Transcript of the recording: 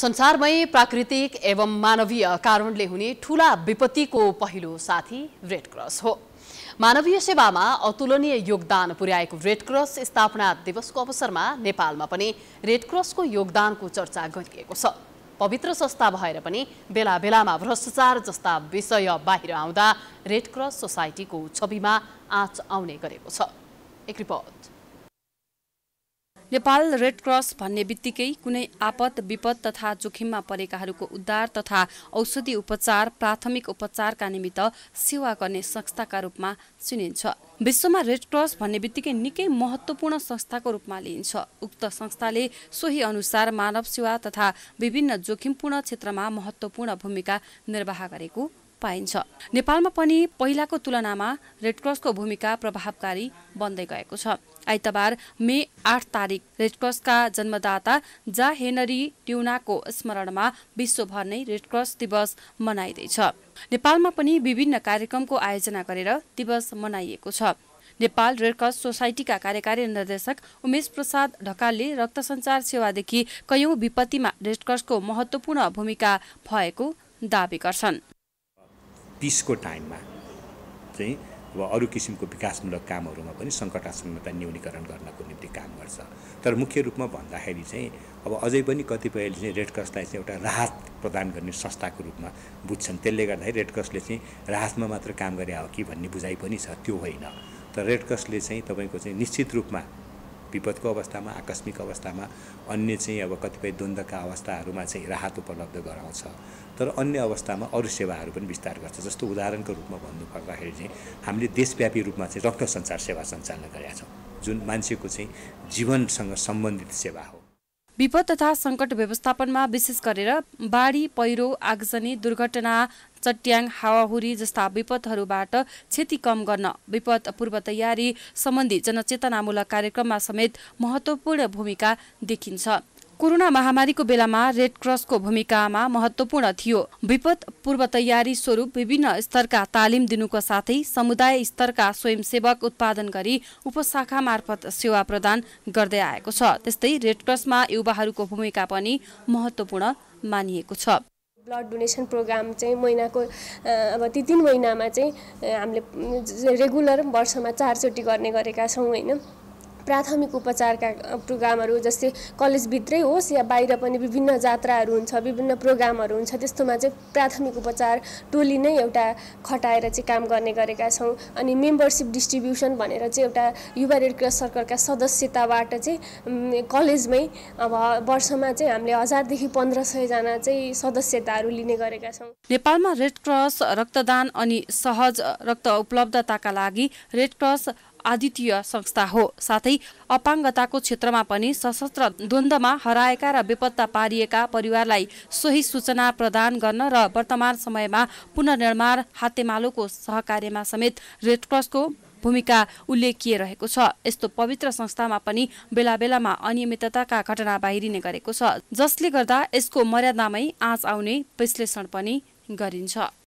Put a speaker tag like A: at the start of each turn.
A: संसारमै प्राकृतिक एवं मानवीय कारणले हुने ठूला विपत्तिको पहिलो साथी रेड क्रस हो मानवीय सेवामा अतुलनीय योगदान पुर्याएको रेडक्रस स्थापना दिवसको अवसरमा नेपालमा पनि रेडक्रसको योगदानको चर्चा गरिएको छ पवित्र संस्था भएर पनि बेला बेलामा भ्रष्टाचार जस्ता विषय बाहिर आउँदा रेड क्रस सोसाइटीको छविमा आँच
B: आउने गरेको छ एक रिपोर्ट नेपाल रेड क्रस भन्ने बित्तिकै कुनै आपद विपद तथा जोखिममा परेकाहरूको उद्धार तथा औषधि उपचार प्राथमिक उपचारका निमित्त सेवा गर्ने संस्थाका रूपमा चिनिन्छ विश्वमा रेड क्रस भन्ने बित्तिकै निकै महत्त्वपूर्ण संस्थाको रूपमा लिइन्छ उक्त संस्थाले सोही अनुसार मानव सेवा तथा विभिन्न जोखिमपूर्ण क्षेत्रमा महत्त्वपूर्ण भूमिका निर्वाह गरेको पाइन्छ नेपालमा पनि पहिलाको तुलनामा रेडक्रसको भूमिका प्रभावकारी बन्दै गएको छ आइतबार मे आठ तारिक रेडक्रसका जन्मदाता जा हेनरी ट्युनाको स्मरणमा विश्वभर नै रेडक्रस दिवस मनाइँदैछ नेपालमा पनि विभिन्न कार्यक्रमको आयोजना गरेर दिवस मनाइएको छ नेपाल रेडक्रस सोसाइटीका कार्यकारी निर्देशक उमेश प्रसाद ढकालले रक्त सञ्चार सेवादेखि कैयौँ विपत्तिमा रेडक्रसको महत्त्वपूर्ण भूमिका भएको दावी
C: गर्छन् तिसको टाइममा चाहिँ अब अरू किसिमको विकासमूलक कामहरूमा पनि सङ्कटात्मकता न्यूनीकरण गर्नको निम्ति काम गर्छ तर मुख्य रूपमा भन्दाखेरि चाहिँ अब अझै पनि कतिपयले चाहिँ रेड क्रसलाई चाहिँ एउटा राहत प्रदान गर्ने संस्थाको रूपमा बुझ्छन् त्यसले गर्दाखेरि रेड क्रसले चाहिँ राहतमा मात्र काम गरे हो कि भन्ने बुझाइ पनि छ त्यो होइन तर रेड क्रसले चाहिँ तपाईँको चाहिँ निश्चित रूपमा विपदको अवस्थामा आकस्मिक अवस्थामा अन्य चाहिँ अब कतिपय द्वन्द्वका अवस्थाहरूमा चाहिँ राहत उपलब्ध गराउँछ तर अन्य अवस्थामा अरू सेवाहरू पनि विस्तार गर्छ जस्तो उदाहरणको रूपमा भन्नुपर्दाखेरि चाहिँ हामीले देशव्यापी रूपमा चाहिँ रक्त सञ्चार सेवा सञ्चालन गरेका छौँ जुन मान्छेको चाहिँ जीवनसँग सम्बन्धित सेवा हो
B: विपद तथा सङ्कट व्यवस्थापनमा विशेष गरेर बाढी पहिरो आगजनी दुर्घटना चट्याङ हावाहुरी जस्ता विपदहरूबाट क्षति कम गर्न विपद पूर्व तयारी सम्बन्धी जनचेतनामूलक कार्यक्रममा समेत महत्त्वपूर्ण भूमिका देखिन्छ कोरोना महामारीको बेलामा रेड क्रसको भूमिकामा महत्त्वपूर्ण थियो विपद पूर्व तयारी स्वरूप विभिन्न स्तरका तालिम दिनुको साथै समुदाय स्तरका स्वयंसेवक उत्पादन गरी उपशाखा मार्फत सेवा प्रदान गर्दै आएको छ त्यस्तै रेड क्रसमा युवाहरूको भूमिका पनि महत्त्वपूर्ण मानिएको छ
D: ब्लड डोनेसन प्रोग्राम चाहिँ महिनाको अब ती तिन महिनामा चाहिँ हामीले रेगुलर वर्षमा चारचोटि गर्ने गरेका छौँ होइन प्राथमिक उपचारका प्रोग्रामहरू जस्तै कलेजभित्रै होस् या बाहिर पनि विभिन्न जात्राहरू हुन्छ विभिन्न प्रोग्रामहरू हुन्छ त्यस्तोमा चाहिँ प्राथमिक उपचार टोली नै एउटा खटाएर चाहिँ काम गर्ने गरेका छौँ अनि मेम्बरसिप डिस्ट्रिब्युसन भनेर चाहिँ एउटा युवा रेड क्रस सर्कलका सदस्यताबाट चाहिँ कलेजमै अब वर्षमा चाहिँ हामीले हजारदेखि पन्ध्र सयजना चाहिँ सदस्यताहरू लिने गरेका छौँ
B: नेपालमा रेड क्रस रक्तदान अनि सहज रक्त उपलब्धताका लागि रेड क्रस आदित्य संस्था हो साथै अपाङ्गताको क्षेत्रमा पनि सशस्त्र द्वन्द्वमा हराएका र बेपत्ता पारिएका परिवारलाई सोही सूचना प्रदान गर्न र वर्तमान समयमा पुनर्निर्माण हातेमालोको सहकार्यमा समेत रेडक्रसको भूमिका उल्लेखीय रहेको छ यस्तो पवित्र संस्थामा पनि बेला बेलामा अनियमितताका घटना बाहिरिने गरेको छ जसले गर्दा यसको मर्यादामै आँच आउने विश्लेषण पनि गरिन्छ